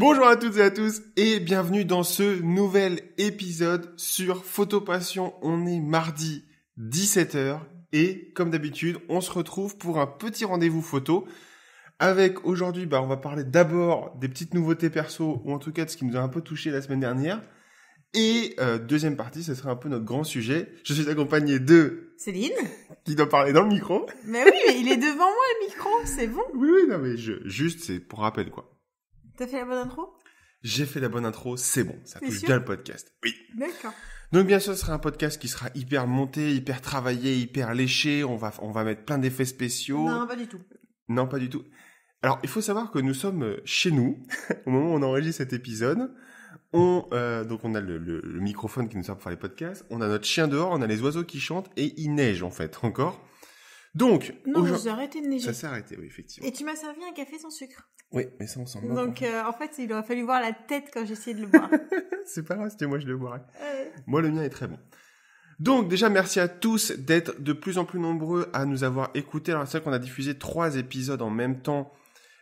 Bonjour à toutes et à tous et bienvenue dans ce nouvel épisode sur Photopassion. On est mardi 17h et comme d'habitude, on se retrouve pour un petit rendez-vous photo avec aujourd'hui, bah, on va parler d'abord des petites nouveautés perso ou en tout cas de ce qui nous a un peu touché la semaine dernière. Et euh, deuxième partie, ce sera un peu notre grand sujet. Je suis accompagné de Céline qui doit parler dans le micro. Mais oui, il est devant moi le micro, c'est bon. Oui, oui, non mais je, juste c'est pour rappel quoi. T'as fait la bonne intro J'ai fait la bonne intro, c'est bon, ça touche bien le podcast. Oui. D'accord. Donc bien sûr, ce sera un podcast qui sera hyper monté, hyper travaillé, hyper léché. On va, on va mettre plein d'effets spéciaux. Non, pas du tout. Non, pas du tout. Alors, il faut savoir que nous sommes euh, chez nous au moment où on enregistre cet épisode. On, euh, donc on a le, le, microphone qui nous sert pour faire les podcasts. On a notre chien dehors, on a les oiseaux qui chantent et il neige en fait encore. Donc. Non, je arrêté de neiger. Ça s'est arrêté, oui, effectivement. Et tu m'as servi un café sans sucre. Oui, mais ça, on s'en Donc, hein. euh, en fait, il aurait fallu voir la tête quand j'essayais de le boire. c'est pas grave, c'était moi, je le boirais. Euh. Moi, le mien est très bon. Donc, déjà, merci à tous d'être de plus en plus nombreux à nous avoir écoutés. Alors, c'est vrai qu'on a diffusé trois épisodes en même temps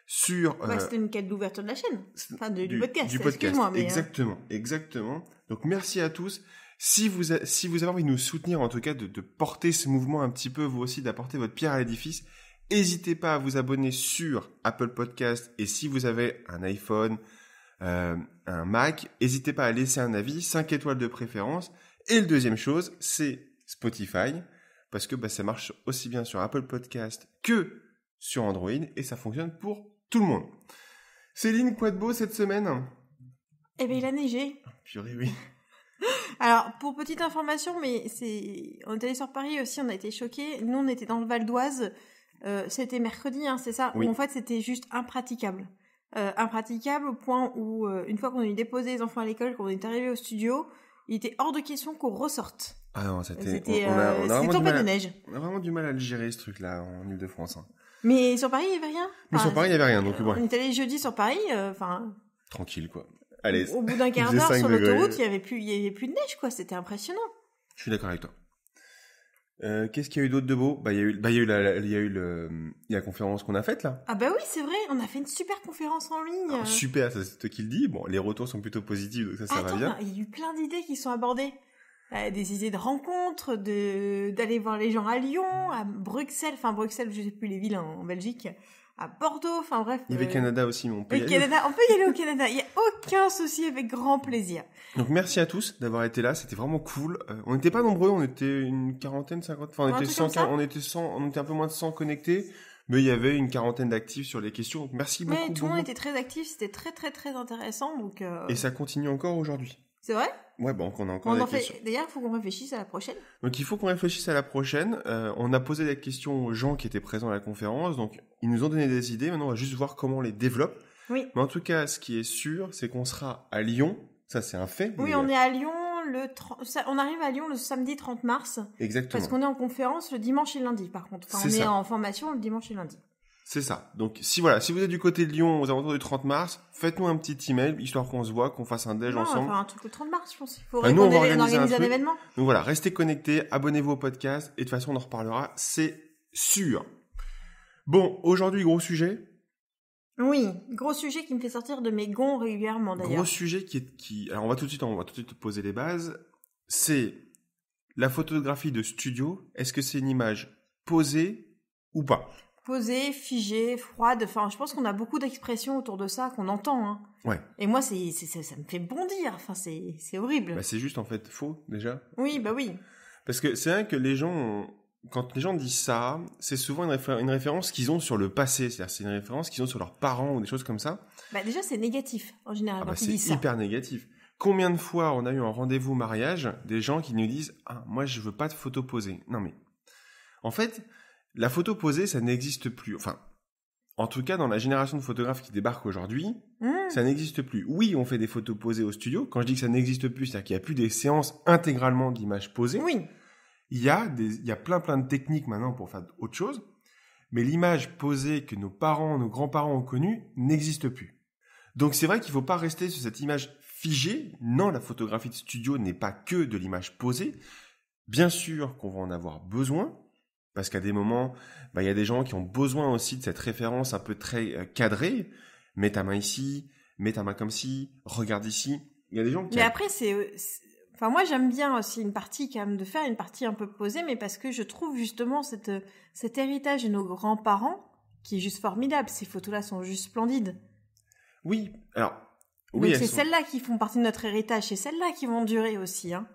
sur. Euh, ouais, c'était une quête d'ouverture de la chaîne. Enfin, de, du, Du podcast. moi mais, exactement, exactement. Donc, merci à tous. Si vous, si vous avez envie de nous soutenir, en tout cas de, de porter ce mouvement un petit peu, vous aussi d'apporter votre pierre à l'édifice, n'hésitez pas à vous abonner sur Apple Podcast et si vous avez un iPhone, euh, un Mac, n'hésitez pas à laisser un avis, 5 étoiles de préférence. Et la deuxième chose, c'est Spotify, parce que bah, ça marche aussi bien sur Apple Podcast que sur Android et ça fonctionne pour tout le monde. Céline, quoi de beau cette semaine Eh bien, il a neigé. Purée, oui. Alors, pour petite information, mais c'est, on est allé sur Paris aussi, on a été choqués. Nous, on était dans le Val d'Oise. Euh, c'était mercredi, hein, c'est ça. en fait, c'était juste impraticable. Euh, impraticable au point où, euh, une fois qu'on a eu déposé les enfants à l'école, qu'on est arrivé au studio, il était hors de question qu'on ressorte. Ah non, c'était, tombé de neige. On a vraiment du mal à le gérer, ce truc-là, en Ile-de-France. Hein. Mais sur Paris, il n'y avait rien. mais sur Paris, il n'y avait rien, donc bon. On est allé jeudi sur Paris, enfin. Tranquille, quoi au bout d'un quart d'heure sur l'autoroute, il n'y avait, plus, avait plus de neige, quoi. C'était impressionnant. Je suis d'accord avec toi. Euh, qu'est-ce qu'il y a eu d'autre de beau Bah il y a eu, la, conférence qu'on a faite là. Ah bah oui c'est vrai, on a fait une super conférence en ligne. super, c'est toi qui le Bon, les retours sont plutôt positifs donc ça ça va bien. Il y a eu plein d'idées qui sont abordées, euh, des idées de rencontres, de d'aller voir les gens à Lyon, à Bruxelles, enfin Bruxelles je sais plus les villes en Belgique à Bordeaux, enfin bref. Il y avait Canada aussi, mon père. Canada, on peut y aller au Canada, il n'y a aucun souci, avec grand plaisir. Donc merci à tous d'avoir été là, c'était vraiment cool. Euh, on n'était pas nombreux, on était une quarantaine, cinquante, enfin on, était 100, on était un peu moins de 100 connectés, mais il y avait une quarantaine d'actifs sur les questions, donc merci beaucoup. Mais tout le monde était très actif, c'était très très très intéressant, donc. Euh, Et ça continue encore aujourd'hui. C'est vrai Ouais, bon, on a encore en D'ailleurs, il faut qu'on réfléchisse à la prochaine. Donc, il faut qu'on réfléchisse à la prochaine. Euh, on a posé des questions aux gens qui étaient présents à la conférence. Donc, ils nous ont donné des idées. Maintenant, on va juste voir comment on les développe. Oui. Mais en tout cas, ce qui est sûr, c'est qu'on sera à Lyon. Ça, c'est un fait. Oui, on euh, est à Lyon. Le On arrive à Lyon le samedi 30 mars. Exactement. Parce qu'on est en conférence le dimanche et le lundi, par contre. on est en formation le dimanche et le lundi. C'est ça. Donc si voilà, si vous êtes du côté de Lyon aux alentours du 30 mars, faites-nous un petit email histoire qu'on se voit, qu'on fasse un déj ensemble. On va faire un truc le 30 mars, je pense. Il faut bah, organiser, un, événement. Donc voilà, restez connectés, abonnez-vous au podcast et de toute façon on en reparlera, c'est sûr. Bon, aujourd'hui gros sujet. Oui, gros sujet qui me fait sortir de mes gonds régulièrement d'ailleurs. Gros sujet qui est qui alors on va tout de suite on va tout de suite poser les bases, c'est la photographie de studio, est-ce que c'est une image posée ou pas posée, figée, froide. Enfin, je pense qu'on a beaucoup d'expressions autour de ça qu'on entend. Hein. Ouais. Et moi, c'est, ça, me fait bondir. Enfin, c'est, c'est horrible. Bah, c'est juste en fait faux déjà. Oui, bah oui. Parce que c'est vrai que les gens, quand les gens disent ça, c'est souvent une, référence qu'ils ont sur le passé. C'est-à-dire, c'est une référence qu'ils ont sur leurs parents ou des choses comme ça. Bah déjà, c'est négatif en général. Ah bah, c'est hyper négatif. Combien de fois on a eu un rendez-vous mariage des gens qui nous disent ah moi je veux pas de photo posée. Non mais en fait la photo posée, ça n'existe plus. Enfin, en tout cas, dans la génération de photographes qui débarque aujourd'hui, hmm. ça n'existe plus. Oui, on fait des photos posées au studio. Quand je dis que ça n'existe plus, c'est-à-dire qu'il n'y a plus des séances intégralement d'images posées. Oui. Il y, a il y a plein plein de techniques maintenant pour faire autre chose. Mais l'image posée que nos parents, nos grands-parents ont connue n'existe plus. Donc c'est vrai qu'il ne faut pas rester sur cette image figée. Non, la photographie de studio n'est pas que de l'image posée. Bien sûr qu'on va en avoir besoin, parce qu'à des moments, bah, il y a des gens qui ont besoin aussi de cette référence un peu très euh, cadrée. Mets ta main ici, mets ta main comme ci, regarde ici. Il y a des gens qui... Mais après, euh, c'est... Enfin, moi, j'aime bien aussi une partie quand même de faire, une partie un peu posée, mais parce que je trouve justement cette, euh, cet héritage de nos grands-parents qui est juste formidable. Ces photos-là sont juste splendides. Oui, alors... Oui, c'est celles-là qui font partie de notre héritage, c'est celles-là qui vont durer aussi. Hein.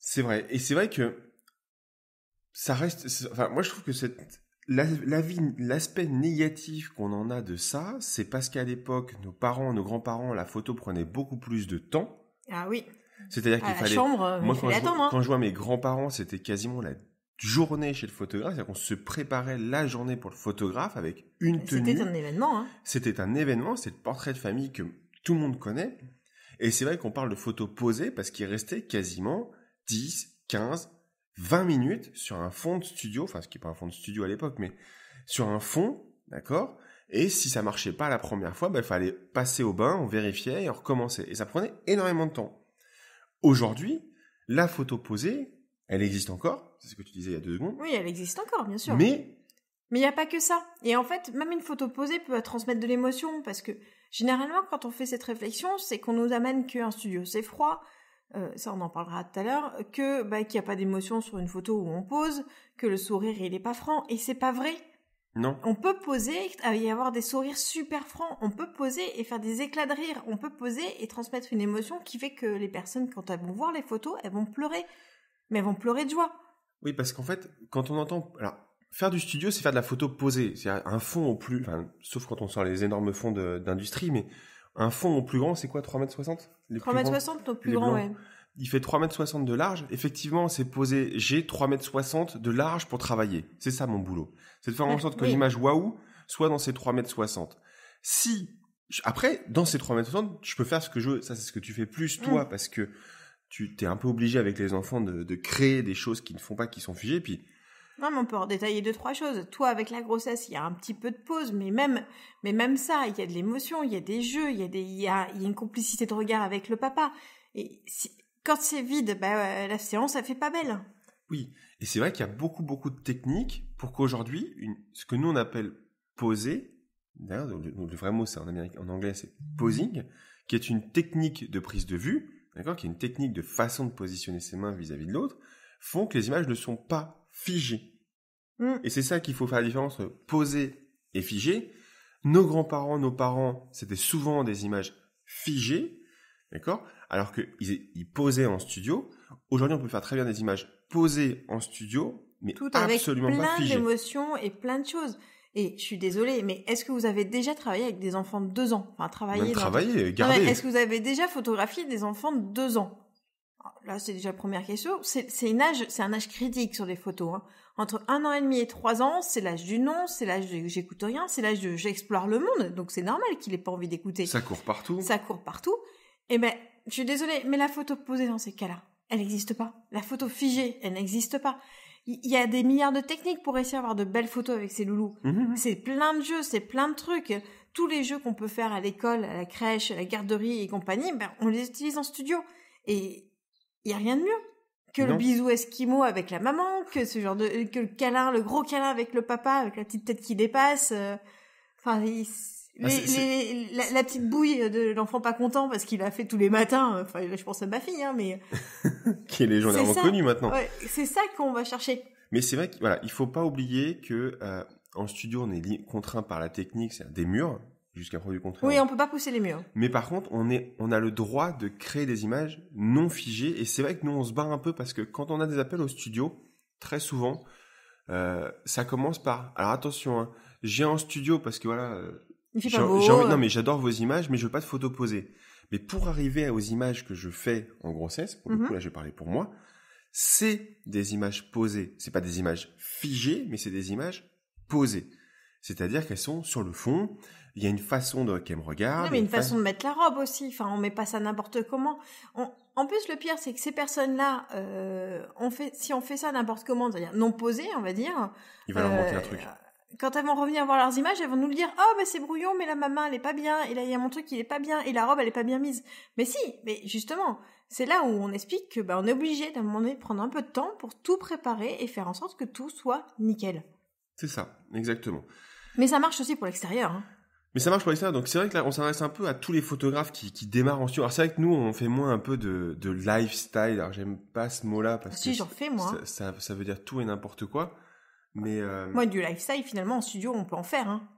C'est vrai, et c'est vrai que ça reste. Enfin, moi, je trouve que cette l'aspect négatif qu'on en a de ça, c'est parce qu'à l'époque, nos parents, nos grands-parents, la photo prenait beaucoup plus de temps. Ah oui. C'est-à-dire qu'il fallait. Chambre, moi, quand, je, hein. quand je vois mes grands-parents, c'était quasiment la journée chez le photographe, c'est-à-dire qu'on se préparait la journée pour le photographe avec une tenue. C'était un événement. Hein. C'était un événement, c'est le portrait de famille que tout le monde connaît. Et c'est vrai qu'on parle de photos posées parce qu'il restait quasiment 10, 15, 20 minutes sur un fond de studio, enfin ce qui n'est pas un fond de studio à l'époque, mais sur un fond, d'accord Et si ça marchait pas la première fois, bah, il fallait passer au bain, on vérifiait et on recommençait. Et ça prenait énormément de temps. Aujourd'hui, la photo posée, elle existe encore, c'est ce que tu disais il y a deux secondes. Oui, elle existe encore, bien sûr. Mais mais il n'y a pas que ça. Et en fait, même une photo posée peut transmettre de l'émotion, parce que généralement, quand on fait cette réflexion, c'est qu'on nous amène qu'un studio. C'est froid, euh, ça on en parlera tout à l'heure, que bah, qu'il n'y a pas d'émotion sur une photo où on pose, que le sourire il n'est pas franc, et c'est pas vrai. Non. On peut poser et y avoir des sourires super francs, on peut poser et faire des éclats de rire, on peut poser et transmettre une émotion qui fait que les personnes, quand elles vont voir les photos, elles vont pleurer, mais elles vont pleurer de joie. Oui, parce qu'en fait, quand on entend... Alors, faire du studio, c'est faire de la photo posée, c'est un fond au plus... sauf quand on sort les énormes fonds d'industrie, mais un fond au plus grand, c'est quoi 3m60 3m60 au plus grand, ouais. Il fait 3m60 de large. Effectivement, c'est posé, j'ai 3m60 de large pour travailler. C'est ça mon boulot. C'est de faire en sorte que l'image waouh soit dans ces 3m60. Si, après, dans ces 3m60, je peux faire ce que je veux. Ça, c'est ce que tu fais plus, mm. toi, parce que tu t'es un peu obligé avec les enfants de, de, créer des choses qui ne font pas, qui sont figées. Puis, non, on peut en détailler deux, trois choses. Toi, avec la grossesse, il y a un petit peu de pause, mais même, mais même ça, il y a de l'émotion, il y a des jeux, il y a une complicité de regard avec le papa. Et quand c'est vide, bah, euh, la séance, ça fait pas belle. Oui. Et c'est vrai qu'il y a beaucoup, beaucoup de techniques pour qu'aujourd'hui, ce que nous on appelle poser, le, vrai mot, c'est en, en anglais, c'est posing, qui est une technique de prise de vue, d'accord, qui est une technique de façon de positionner ses mains vis à -vis de l'autre, font que les images ne sont pas figées. Mm. Et c'est ça qu'il faut faire la différence, euh, poser et figé. Nos grands-parents, nos parents, c'était souvent des images figées, d'accord Alors qu'ils posaient en studio. Aujourd'hui, on peut faire très bien des images posées en studio, mais Tout absolument avec plein d'émotions et plein de choses. Et je suis désolée, mais est-ce que vous avez déjà travaillé avec des enfants de deux ans Enfin, travaillé. Est-ce que vous avez déjà photographié des enfants de deux ans Là, c'est déjà la première question. C'est un âge, c'est un âge critique sur les photos. Hein. Entre un an et demi et trois ans, c'est l'âge du non, c'est l'âge de j'écoute rien, c'est l'âge de j'explore le monde. Donc c'est normal qu'il ait pas envie d'écouter. Ça court partout. Ça court partout. Et eh ben, je suis désolée, mais la photo posée dans ces cas-là, elle n'existe pas. La photo figée, elle n'existe pas. Il y a des milliards de techniques pour essayer d'avoir de belles photos avec ces loulous. Mmh, mmh, mmh. C'est plein de jeux, c'est plein de trucs. Tous les jeux qu'on peut faire à l'école, à la crèche, à la garderie et compagnie, ben, on les utilise en studio. Et il y a rien de mieux que le bisou esquimau avec la maman, que ce genre de euh, que le câlin, le gros câlin avec le papa, avec la petite tête qui dépasse. Euh. Enfin, ah, la, petite bouille de l'enfant pas content parce qu'il a fait tous les matins. Euh, enfin, je pense à ma fille, hein, mais qui est connue maintenant. c'est ça qu'on va chercher. Mais c'est vrai qu'il voilà, il faut pas oublier que en studio on est contraint par la technique, cest des murs jusqu'à preuve du Oui, on peut pas pousser les murs. Mais par contre, on est, on a le droit de créer des images non figées. Et c'est vrai que nous, on se barre un peu parce que quand on a des appels au studio, très souvent, euh, ça commence par. Alors attention, hein, j'ai un studio parce que voilà. Euh, Il fait pas beau, envie, non, euh. mais j'adore vos images, mais je veux pas de photos posées. Mais pour arriver aux images que je fais en grossesse, pour le mhm. coup là, j'ai parlé pour moi. C'est des images posées. C'est pas des images figées, mais c'est des images posées. C'est-à-dire qu'elles sont sur le fond, il y a une façon de qu'elle me regarde. Non, mais une façon de mettre la robe aussi. Enfin, on met pas ça n'importe comment. En plus, le pire, c'est que ces personnes-là, euh, fait, si on fait ça n'importe comment, c'est-à-dire non posé, on va dire. Il va leur manquer un euh, truc quand elles vont revenir voir leurs images, elles vont nous le dire "Oh, mais c'est brouillon, mais là ma main elle est pas bien, et là il y a mon truc il est pas bien, et la robe elle est pas bien mise." Mais si, mais justement, c'est là où on explique que bah, est obligé d'un moment donné de prendre un peu de temps pour tout préparer et faire en sorte que tout soit nickel. C'est ça, exactement. Mais ça marche aussi pour l'extérieur. Hein. Mais ça marche pour ça. Donc c'est vrai que là, on s'adresse un peu à tous les photographes qui, démarrent en studio. Alors c'est vrai que nous, on fait moins un peu de, de lifestyle. Alors j'aime pas ce mot-là parce ah que moi. Ça, veut dire tout et n'importe quoi. Mais euh, moi, du lifestyle, finalement, en studio, on peut en faire. Hein.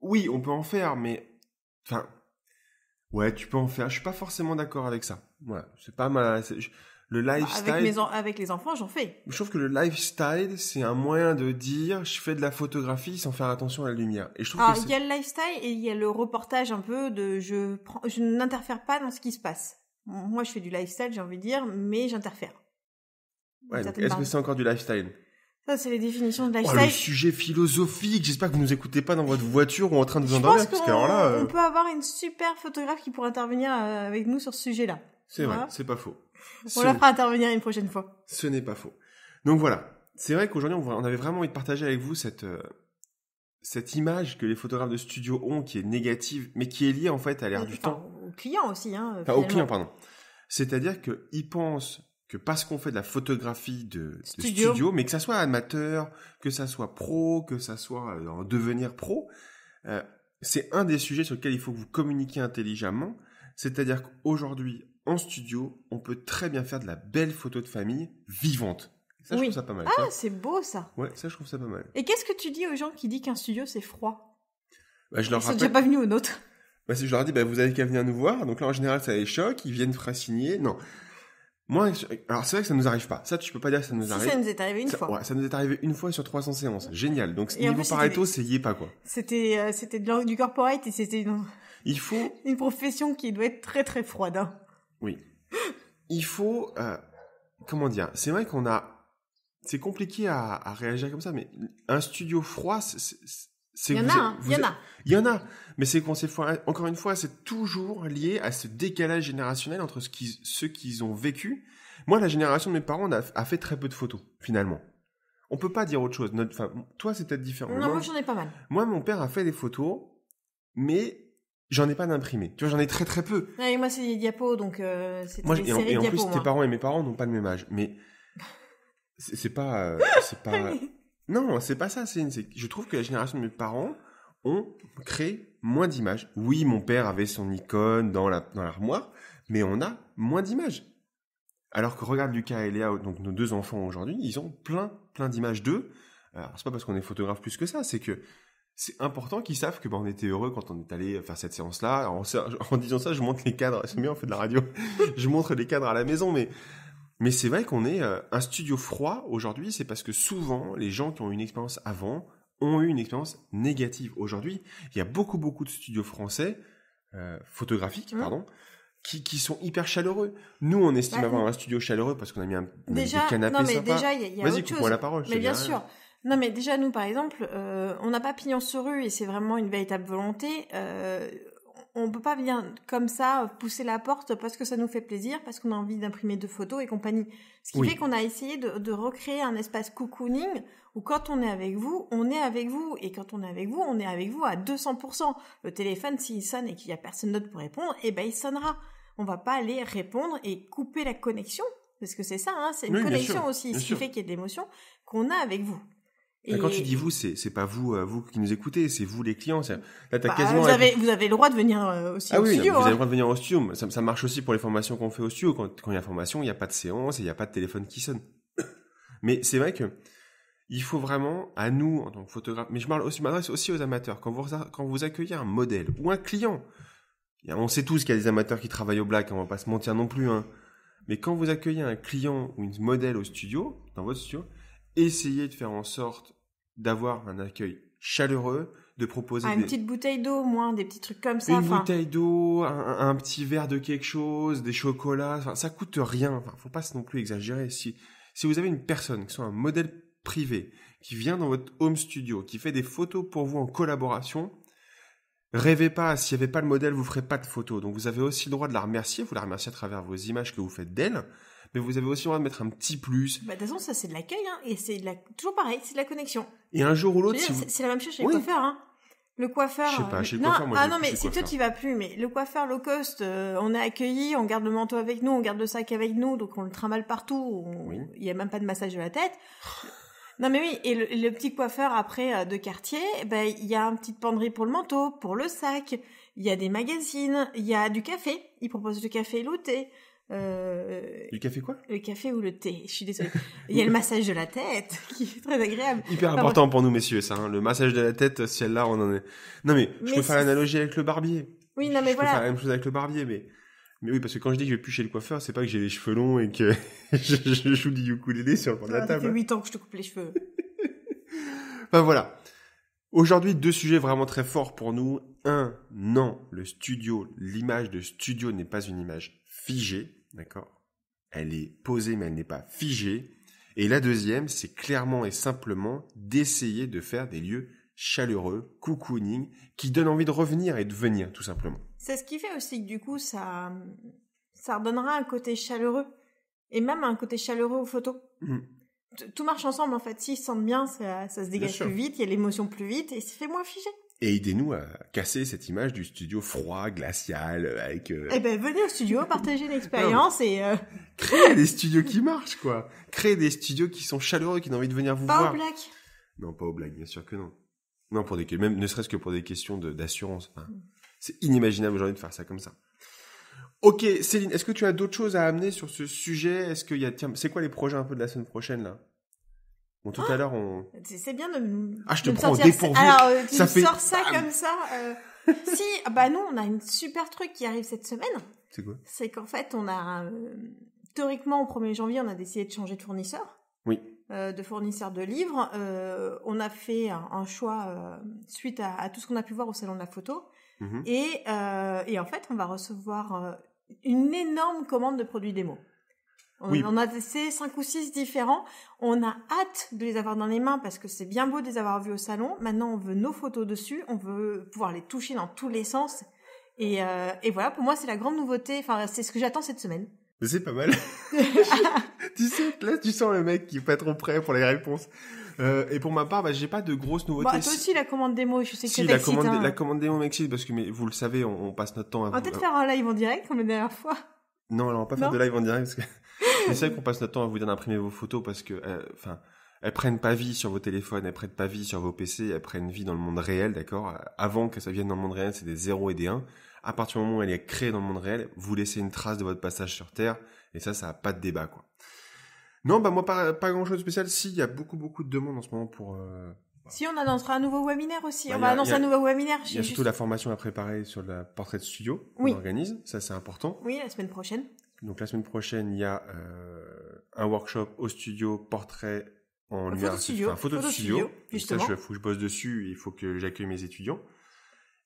Oui, on peut en faire, mais enfin, ouais, tu peux en faire. Je suis pas forcément d'accord avec ça. Voilà, c'est pas mal le bah, lifestyle. Avec, les enfants, j'en fais. Je trouve que le lifestyle, c'est un moyen de dire je fais de la photographie sans faire attention à la lumière. Et je trouve il y a le lifestyle et il y a le reportage un peu de je, prends... je n'interfère pas dans ce qui se passe. Moi, je fais du lifestyle, j'ai envie de dire, mais j'interfère. est-ce que c'est encore du lifestyle ça, c'est les définitions de oh, lifestyle. le sujet philosophique. J'espère que vous nous écoutez pas dans votre voiture ou en train de vous endormir. Parce là. Euh, on peut avoir une super photographe qui pourrait intervenir euh, avec nous sur ce sujet-là. C'est vrai, c'est pas faux. On ce fera intervenir une prochaine fois. Ce n'est pas faux. Donc voilà. C'est vrai qu'aujourd'hui, on avait vraiment envie de partager avec vous cette, euh, cette image que les photographes de studio ont qui est négative, mais qui est liée en fait à l'air du temps. Au client aussi. Hein, enfin, au client, pardon. C'est-à-dire qu'ils pensent que parce qu'on fait de la photographie de studio. mais que ça soit amateur, que ça soit pro, que ça soit euh, en devenir pro, euh, c'est un des sujets sur lesquels il faut que vous communiquiez intelligemment. C'est-à-dire qu'aujourd'hui, en studio, on peut très bien faire de la belle photo de famille vivante. Ça, je trouve ça pas mal. Ah, c'est beau ça. Ouais, ça, je trouve ça pas mal. Et qu'est-ce que tu dis aux gens qui disent qu'un studio, c'est froid bah, je leur Ils sont déjà pas venus au nôtre. Bah, si je leur dis, bah, vous avez qu'à venir nous voir. Donc là, en général, ça les choque, ils viennent signer Non. Moi, alors c'est vrai que ça nous arrive pas. Ça, tu peux pas dire que ça nous arrive. Ça nous est arrivé une fois. Ouais, ça nous est arrivé une fois sur 300 séances. Génial. Donc, niveau pareto, c'est y est pas, quoi. C'était, euh, c'était du corporate et c'était une... Il faut. Une profession qui doit être très très froide, hein. Oui. Il faut... Euh, comment dire C'est vrai qu'on a... C'est compliqué à, réagir comme ça, mais un studio froid, c'est... Il y en a, il y en a. Il y en a, mais c'est qu'on s'est encore une fois, c'est toujours lié à ce décalage générationnel entre ce qui ceux qu'ils ont vécu. Moi, la génération de mes parents a, fait très peu de photos, finalement. On peut pas dire autre chose. Notre, toi, c'est peut-être différent. Moi, mon père a fait des photos, mais J'en ai pas d'imprimé. Tu vois, j'en ai très très peu. moi, c'est des diapos, donc euh, c'est des séries diapos, et en plus, tes hein. parents et mes parents n'ont pas le même âge. Mais c'est pas, euh, c'est pas. non, c'est pas ça. C'est, je trouve que la génération de mes parents ont créé moins d'images. Oui, mon père avait son icône dans la dans l'armoire, mais on a moins d'images. Alors que regarde Lucas et Léa, donc nos deux enfants aujourd'hui, ils ont plein plein d'images d'eux. Alors c'est pas parce qu'on est photographe plus que ça, c'est que c'est important qu'ils savent que ben on était heureux quand on est allé faire cette séance là. En, disant ça, je montre les cadres. C'est bien, on fait de la radio. je montre les cadres à la maison, mais mais c'est vrai qu'on est euh, un studio froid aujourd'hui. C'est parce que souvent les gens qui ont une expérience avant ont eu une expérience négative. Aujourd'hui, il y a beaucoup beaucoup de studios français euh, photographiques, mmh. pardon. Qui, qui, sont hyper chaleureux. Nous, on estime bah avoir un studio chaleureux parce qu'on a mis un, déjà, des canapés Déjà, il y a, Vas-y, coupe-moi la parole. Mais bien, sûr. Non, mais déjà, nous, par exemple, euh, on n'a pas pignon sur rue et c'est vraiment une véritable volonté. Euh, on peut pas venir comme ça pousser la porte parce que ça nous fait plaisir, parce qu'on a envie d'imprimer deux photos et compagnie. Ce qui fait qu'on a essayé de, recréer un espace cocooning où quand on est avec vous, on est avec vous. Et quand on est avec vous, on est avec vous à 200%. Le téléphone, s'il sonne et qu'il n'y a personne d'autre pour répondre, eh ben, il sonnera. On va pas aller répondre et couper la connexion. Parce que c'est ça, hein, c'est une connexion aussi, ce qui fait qu'il y a de l'émotion qu'on a avec vous. Quand tu dis vous, c'est c'est pas vous euh, vous qui nous écoutez, c'est vous les clients. Là, as bah, quasiment vous avez vous avez le droit de venir euh, aussi ah, au oui, studio. Vous avez le hein. droit de venir au studio. Ça, ça marche aussi pour les formations qu'on fait au studio. Quand, quand il y a formation, il n'y a pas de séance, il n'y a pas de téléphone qui sonne. Mais c'est vrai que il faut vraiment à nous en tant que photographe. Mais je m'adresse aussi aux amateurs. Quand vous quand vous accueillez un modèle ou un client, on sait tous qu'il y a des amateurs qui travaillent au black. Hein, on va pas se mentir non plus. Hein. Mais quand vous accueillez un client ou une modèle au studio, dans votre studio, essayez de faire en sorte d'avoir un accueil chaleureux, de proposer ah, une petite bouteille d'eau au moins, des petits trucs comme ça. Une bouteille d'eau, un, petit verre de quelque chose, des chocolats, ça coûte rien. ne faut pas non plus exagérer. Si si vous avez une personne qui soit un modèle privé, qui vient dans votre home studio, qui fait des photos pour vous en collaboration, rêvez pas. S'il n'y avait pas le modèle, vous ne ferez pas de photos. Donc vous avez aussi le droit de la remercier. Vous la remerciez à travers vos images que vous faites d'elle mais vous avez aussi le de mettre un petit plus. Bah, de toute façon, ça, c'est de l'accueil, hein, et c'est toujours pareil, c'est de la connexion. Et un jour ou l'autre, si c'est la même chose chez oui. les hein. Le coiffeur. Je sais pas, euh, chez le coiffeur, moi, Ah non, mais c'est toi, qui vas plus, mais le coiffeur low cost, euh, on est accueilli, on garde le manteau avec nous, on garde le sac avec nous, donc on le trimballe partout, il y a même pas de massage de la tête. Non mais oui, et le, petit coiffeur après euh, de quartier, ben il y a une petite penderie pour le manteau, pour le sac, il y a des magazines, il y a du café, il propose du café et thé. Euh, le café quoi Le café ou le thé, je suis désolée. Il y a le massage de la tête qui est très agréable. Hyper important pour nous messieurs ça, hein. le massage de la tête, celle-là on en est... Non mais, je peux faire l'analogie avec le barbier. Oui, non mais je Peux faire la même chose avec le barbier, mais... Mais oui, parce que quand je dis que je vais plus chez le coiffeur, c'est pas que j'ai les cheveux longs et que je, joue du ukulélé sur le de la table. Ah, ça fait 8 ans que je te coupe les cheveux. Ben voilà. Aujourd'hui, deux sujets vraiment très forts pour nous. Un, non, le studio, l'image de studio n'est pas une image figée, d'accord Elle est posée, mais elle n'est pas figée. Et la deuxième, c'est clairement et simplement d'essayer de faire des lieux chaleureux, cocooning, qui donnent envie de revenir et de venir, tout simplement. C'est ce qui fait aussi que du coup, ça, ça redonnera un côté chaleureux, et même un côté chaleureux aux photos. Mm. Tout marche ensemble, en fait. S'ils se sentent bien, ça, se dégage plus vite, il y a l'émotion plus vite, et c'est fait moins figé et aidez-nous à casser cette image du studio froid, glacial, avec... Euh, eh ben, venez au studio, partagez l'expérience et... Créer euh, Créez des studios qui marchent, quoi Créez des studios qui sont chaleureux, qui ont envie de venir vous voir. Pas aux blagues Non, pas aux blagues, bien sûr que non. Non, pour des... même ne serait-ce que pour des questions d'assurance. Hmm. C'est inimaginable aujourd'hui de faire ça comme ça. Ok, Céline, est-ce que tu as d'autres choses à amener sur ce sujet Est-ce qu'il y a... Tiens, c'est quoi les projets un peu de la semaine prochaine, là Bon, tout à ah l'heure, on. C'est bien de. Ah, je te prends au dépourvu. Alors, euh, tu sors ça comme ça. Euh. si, ah bah non, on a une super truc qui arrive cette semaine. C'est quoi C'est qu'en fait, on a. Euh, théoriquement, au 1er janvier, on a décidé de changer de fournisseur. Oui. de fournisseur de livres. on a fait un, choix suite à, tout ce qu'on a pu voir au salon de la photo. Mm-hmm. et, en fait, on va recevoir une énorme commande de produits démo. On en a testé cinq ou six différents. On a hâte de les avoir dans les mains parce que c'est bien beau de les avoir vus au salon. Maintenant, on veut nos photos dessus. On veut pouvoir les toucher dans tous les sens. Et, euh, et voilà, pour moi, c'est la grande nouveauté. Enfin, c'est ce que j'attends cette semaine. Mais c'est pas mal. tu là, tu sens le mec qui est pas trop prêt pour les réponses. Euh, et pour ma part, bah, j'ai pas de grosses nouveautés. Bah, toi aussi, la commande démo, je sais que si, la commande, la commande démo m'excite parce que mais, vous le savez, on, passe notre temps à. On va peut-être hein. faire un live en direct comme la dernière fois. Non, alors on va pas faire de live en direct parce que c'est qu'on passe notre temps à vous dire d'imprimer vos photos parce que, euh, enfin, elles prennent pas vie sur vos téléphones, elles prennent pas vie sur vos PC, elles prennent vie dans le monde réel, d'accord Avant que ça vienne dans le monde réel, c'est des 0 et des 1. À partir du moment où elle est créée dans le monde réel, vous laissez une trace de votre passage sur Terre, et ça, ça a pas de débat, quoi. Non, bah moi, pas, grand-chose de spécial. s'il y a beaucoup, beaucoup de demandes en ce moment pour... Euh, bah. Si, on annoncera un nouveau webinaire aussi. Bah, on va annoncer un nouveau webinaire. Il y a surtout la formation à préparer sur le portrait de studio qu'on organise. Ça, c'est important. Oui, la semaine prochaine. Donc la semaine prochaine, il y a euh, un workshop au studio portrait en lumière, photo, studio, photo, studio. justement. Ça, je, faut que je bosse dessus, il faut que j'accueille mes étudiants.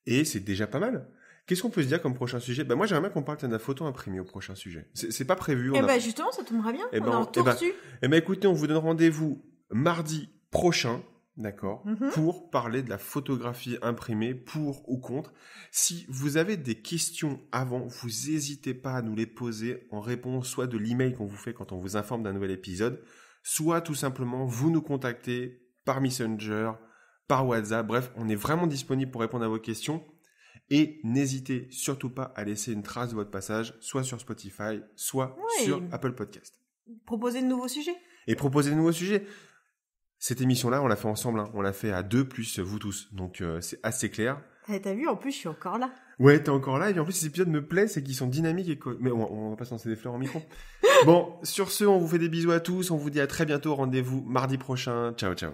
Et c'est déjà pas mal. Qu'est-ce qu'on peut se dire comme prochain sujet ben Moi, j'aimerais bien qu'on parle de la photo imprimée au prochain sujet. C'est pas prévu. Et eh ben, justement, ça tombera bien. Eh on a un dessus. écoutez, on vous donne rendez-vous mardi prochain d'accord, mm-hmm. pour parler de la photographie imprimée, pour ou contre. Si vous avez des questions avant, vous n'hésitez pas à nous les poser en réponse soit de l'email qu'on vous fait quand on vous informe d'un nouvel épisode, soit tout simplement vous nous contactez par Messenger, par WhatsApp, bref, on est vraiment disponible pour répondre à vos questions. Et n'hésitez surtout pas à laisser une trace de votre passage, soit sur Spotify, soit sur Apple Podcast. Proposer de nouveaux sujets. Et proposer de nouveaux sujets. Cette émission-là, on l'a fait ensemble, hein. on l'a fait à deux plus vous tous, donc euh, c'est assez clair. Ah, T'as vu, en plus, je suis encore là. Ouais, t'es encore là, et en plus, ces épisodes me plaisent, c'est qu'ils sont dynamiques et... Mais on, on va pas se lancer des fleurs en micro. bon, sur ce, on vous fait des bisous à tous, on vous dit à très bientôt, rendez-vous mardi prochain, ciao ciao.